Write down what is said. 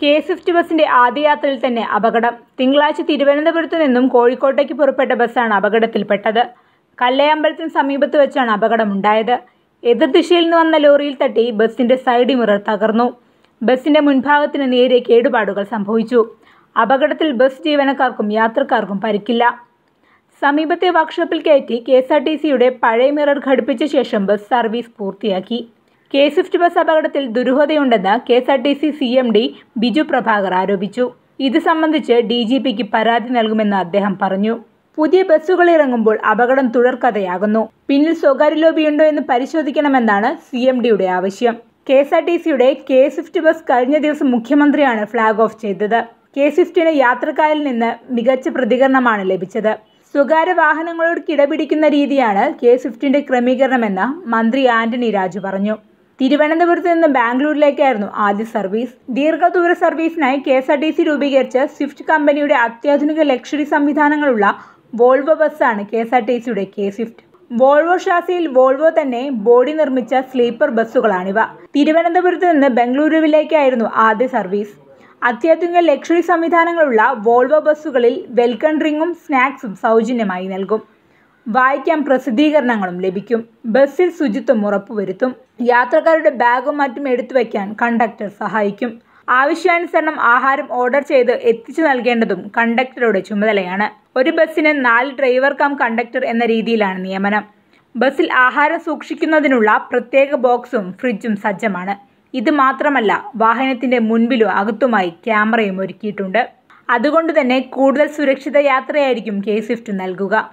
K Swift ബസിന്റെ ആദ്യയാത്രയിൽ തന്നെ അപകടം തിങ്കളാഴ്ച തിരുവനന്തപുരത്ത് നിന്നും കോഴിക്കോട്ടേക്ക് പുറപ്പെട്ട ബസ്സാണ് അപകടത്തിൽപ്പെട്ടത് കല്ലയമ്പലത്തിന് സമീപത്ത് വെച്ചാണ് അപകടമുണ്ടായത് എതിർദിശയിൽ നിന്ന് വന്ന ലോറിയിൽ തട്ടി ബസിന്റെ സൈഡ് മിറർ തകർന്നു ബസിന്റെ മുൻഭാഗത്തിന് നേരെ കേടുപാടുകൾ സംഭവിച്ചു അപകടത്തിൽ ബസ് ജീവനക്കാർക്കും യാത്രക്കാർക്കും പരിക്കില്ല സമീപത്തെ വർക്ക്ഷോപ്പിൽ കയറ്റി കെ എസ് ആർ ടി സിയുടെ പഴയ മിറർ ഘടിപ്പിച്ച ശേഷം ബസ് സർവീസ് പൂർത്തിയാക്കി കെ സ്വിഫ്റ്റ് ബസ് അപകടത്തിൽ ദുരൂഹതയുണ്ടെന്ന് K S R T C C M D Biju Prabhakar ആരോപിച്ചു ഇത് സംബന്ധിച്ച് ഡി ജി പിക്ക് പരാതി നൽകുമെന്ന് അദ്ദേഹം പറഞ്ഞു പുതിയ ബസ്സുകൾ ഇറങ്ങുമ്പോൾ അപകടം തുടർക്കഥയാകുന്നു പിന്നിൽ സ്വകാര്യ ലോബിയുണ്ടോ എന്ന് പരിശോധിക്കണമെന്നാണ് സി എം ഡിയുടെ ആവശ്യം കെ എസ് ആർ ടി സിയുടെ കെ സ്വിഫ്റ്റ് ബസ് കഴിഞ്ഞ ദിവസം മുഖ്യമന്ത്രിയാണ് ഫ്ളാഗ് ഓഫ് ചെയ്തത് കെ സ്വിഫ്റ്റിന് യാത്രക്കാരിൽ നിന്ന് മികച്ച പ്രതികരണമാണ് ലഭിച്ചത് സ്വകാര്യ വാഹനങ്ങളോട് കിടപിടിക്കുന്ന രീതിയാണ് കെ സ്വിഫ്റ്റിന്റെ ക്രമീകരണമെന്ന് മന്ത്രി ആന്റണി രാജു പറഞ്ഞു തിരുവനന്തപുരത്ത് നിന്ന് ബാംഗ്ലൂരിലേക്കായിരുന്നു ആദ്യ സർവീസ് ദീർഘദൂര സർവീസിനായി K S R T C രൂപീകരിച്ച സ്വിഫ്റ്റ് കമ്പനിയുടെ അത്യാധുനിക ലക്ഷറി സംവിധാനങ്ങളുള്ള വോൾവോ ബസ്സാണ് കെ എസ് ആർ ടി സിയുടെ കെ സ്വിഫ്റ്റ് വോൾവോ ഷാസിയിൽ വോൾവോ തന്നെ ബോഡി നിർമ്മിച്ച സ്ലീപ്പർ ബസ്സുകളാണിവ തിരുവനന്തപുരത്ത് നിന്ന് ബംഗളൂരുവിലേക്കായിരുന്നു ആദ്യ സർവീസ് അത്യാധുനിക ലക്ഷറി സംവിധാനങ്ങളുള്ള വോൾവോ ബസ്സുകളിൽ വെൽക്കം ഡ്രിങ്കും സ്നാക്സും സൗജന്യമായി നൽകും വായിക്കാൻ പ്രസിദ്ധീകരണങ്ങളും ലഭിക്കും ബസ്സിൽ ശുചിത്വം ഉറപ്പുവരുത്തും യാത്രക്കാരുടെ ബാഗും മറ്റും എടുത്തു വയ്ക്കാൻ കണ്ടക്ടർ സഹായിക്കും ആവശ്യാനുസരണം ആഹാരം ഓർഡർ ചെയ്ത് എത്തിച്ചു നൽകേണ്ടതും കണ്ടക്ടറുടെ ചുമതലയാണ് ഒരു ബസ്സിന് നാല് ഡ്രൈവർ കം കണ്ടക്ടർ എന്ന രീതിയിലാണ് നിയമനം ബസ്സിൽ ആഹാരം സൂക്ഷിക്കുന്നതിനുള്ള പ്രത്യേക ബോക്സും ഫ്രിഡ്ജും സജ്ജമാണ് ഇത് മാത്രമല്ല വാഹനത്തിന്റെ മുൻപിലും അകത്തുമായി ക്യാമറയും ഒരുക്കിയിട്ടുണ്ട് അതുകൊണ്ട് തന്നെ കൂടുതൽ സുരക്ഷിത യാത്രയായിരിക്കും കെ സ്വിഫ്റ്റ് നൽകുക